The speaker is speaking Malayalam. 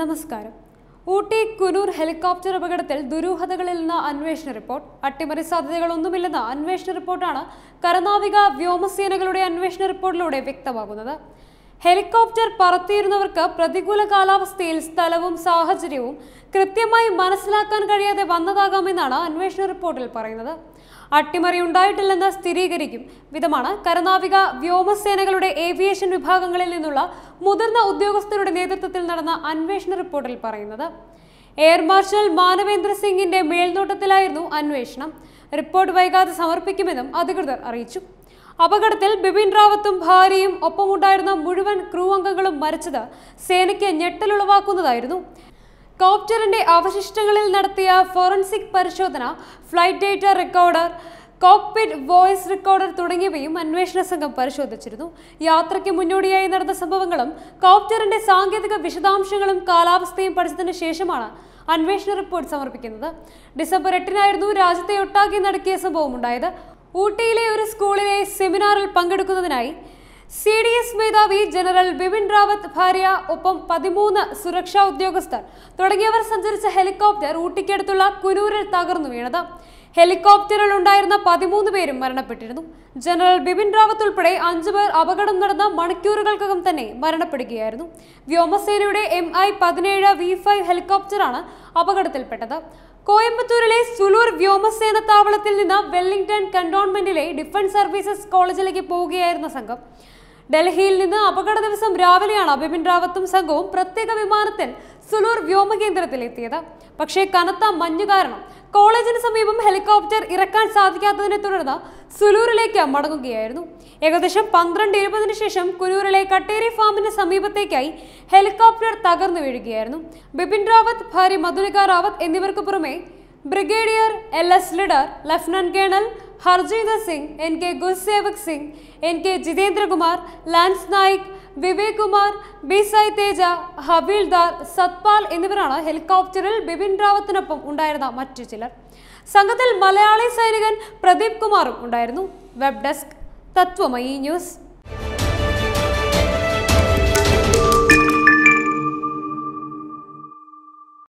നമസ്കാരം ഊട്ടി കുനൂർ ഹെലികോപ്റ്റർ അപകടത്തിൽ ദുരൂഹതകളിൽ നിന്ന് അന്വേഷണ റിപ്പോർട്ട് അട്ടിമറി സാധ്യതകളൊന്നുമില്ലെന്ന അന്വേഷണ റിപ്പോർട്ടാണ് കരനാവിക വ്യോമസേനകളുടെ അന്വേഷണ റിപ്പോർട്ടിലൂടെ വ്യക്തമാകുന്നത് ഹെലികോപ്റ്റർ പറത്തിയിരുന്നവർക്ക് പ്രതികൂല കാലാവസ്ഥയിൽ സ്ഥലവും സാഹചര്യവും കൃത്യമായി മനസ്സിലാക്കാൻ കഴിയാതെ വന്നതാകാമെന്നാണ് അന്വേഷണ റിപ്പോർട്ടിൽ പറയുന്നത് അട്ടിമറി ഉണ്ടായിട്ടില്ലെന്ന് സ്ഥിരീകരിക്കും വിധമാണ് കരനാവിക വ്യോമസേനകളുടെ ഏവിയേഷൻ വിഭാഗങ്ങളിൽ നിന്നുള്ള മുതിർന്ന ഉദ്യോഗസ്ഥരുടെ നേതൃത്വത്തിൽ നടന്ന അന്വേഷണ റിപ്പോർട്ടിൽ പറയുന്നത് എയർ മാർഷൽ മാനവേന്ദ്ര സിംഗിന്റെ മേൽനോട്ടത്തിലായിരുന്നു അന്വേഷണം റിപ്പോർട്ട് വൈകാതെ സമർപ്പിക്കുമെന്നും അധികൃതർ അറിയിച്ചു അപകടത്തിൽ ബിപിൻ റാവത്തും ഭാര്യയും ഒപ്പമുണ്ടായിരുന്ന മുഴുവൻ ക്രൂ അംഗങ്ങളും മരിച്ചത് സേനയ്ക്ക് ഞെട്ടലുളവാക്കുന്നതായിരുന്നു കോപ്റ്ററിന്റെ അവശിഷ്ടങ്ങളിൽ നടത്തിയ ഫോറൻസിക് പരിശോധന flight data recorder cockpit voice recorder തുടങ്ങിയവയും അന്വേഷണ സംഘം പരിശോധിച്ചിരുന്നു യാത്രയ്ക്ക് മുന്നോടിയായി നടന്ന സംഭവങ്ങളും കോപ്റ്ററിന്റെ സാങ്കേതിക വിശദാംശങ്ങളും കാലാവസ്ഥയും പഠിച്ചതിന് ശേഷമാണ് അന്വേഷണ റിപ്പോർട്ട് സമർപ്പിക്കുന്നത് ഡിസംബർ എട്ടിനായിരുന്നു രാജ്യത്തെ ഒട്ടാകെ നടക്കിയ സംഭവം ഉണ്ടായത് ഊട്ടിയിലെ ഒരു സ്കൂളിലെ സെമിനാറിൽ പങ്കെടുക്കുന്നതിനായി സി ഡി എസ് മേധാവി ജനറൽ ബിപിൻ റാവത്ത് ഭാര്യ ഒപ്പം പതിമൂന്ന് സുരക്ഷാ ഉദ്യോഗസ്ഥർ തുടങ്ങിയവർ സഞ്ചരിച്ച ഹെലികോപ്റ്റർ ഊട്ടിക്കടുത്തുള്ള കുനൂരിൽ തകർന്നു വീണത് ഹെലികോപ്റ്ററിൽ ഉണ്ടായിരുന്ന പതിമൂന്ന് പേരും മരണപ്പെട്ടിരുന്നു ജനറൽ ബിപിൻ റാവത്ത് ഉൾപ്പെടെ അഞ്ചു പേർ അപകടം നടന്ന മണിക്കൂറുകൾക്കകം തന്നെ മരണപ്പെടുകയായിരുന്നു വ്യോമസേനയുടെ എം ഐ പതിനേഴ് വി ഫൈവ് ഹെലികോപ്റ്ററാണ് അപകടത്തിൽപ്പെട്ടത് കോയമ്പത്തൂരിലെ സുലൂർ വ്യോമസേന താവളത്തിൽ നിന്ന് വെല്ലിംഗ്ടൺ കന്റോൺമെന്റിലെ ഡിഫൻസ് സർവീസസ് കോളേജിലേക്ക് പോവുകയായിരുന്ന സംഘം ഡൽഹിയിൽ നിന്ന് അപകട ദിവസം രാവിലെയാണ് ബിപിൻ റാവത്തും സംഘവും പ്രത്യേക വിമാനത്തിൽ സുലൂർ വ്യോമകേന്ദ്രത്തിൽ എത്തിയത് പക്ഷേ കനത്ത മഞ്ഞ് കാരണം കോളേജിന് സമീപം ഹെലികോപ്റ്റർ ഇറക്കാൻ സാധിക്കാത്തതിനെ തുടർന്ന് സുലൂരിലേക്ക് മടങ്ങുകയായിരുന്നു ഏകദേശം പന്ത്രണ്ട് ഇരുപതിനു ശേഷം കുരൂരിലെ കട്ടേരി ഫാമിന് സമീപത്തേക്കായി ഹെലികോപ്റ്റർ തകർന്നു വീഴുകയായിരുന്നു ബിപിൻ റാവത്ത് ഭാര്യ മധുലിക റാവത്ത് എന്നിവർക്ക് പുറമെ brigadier L S Lidder lieutenant colonel Harjinder Singh N K Gursewak Singh N K Jitendra Kumar lance naik Vivek Kumar B Sai Teja havildar Satpal എന്നിവരാണ് ഹെലികോപ്റ്ററിൽ ബിപിൻ റാവത്തിനൊപ്പം ഉണ്ടായിരുന്ന മറ്റു ചിലർ സംഘത്തിൽ മലയാളി സൈനികൻ പ്രദീപ് കുമാറും ഉണ്ടായിരുന്നു വെബ് ഡെസ്ക് തത്വമയി ന്യൂസ്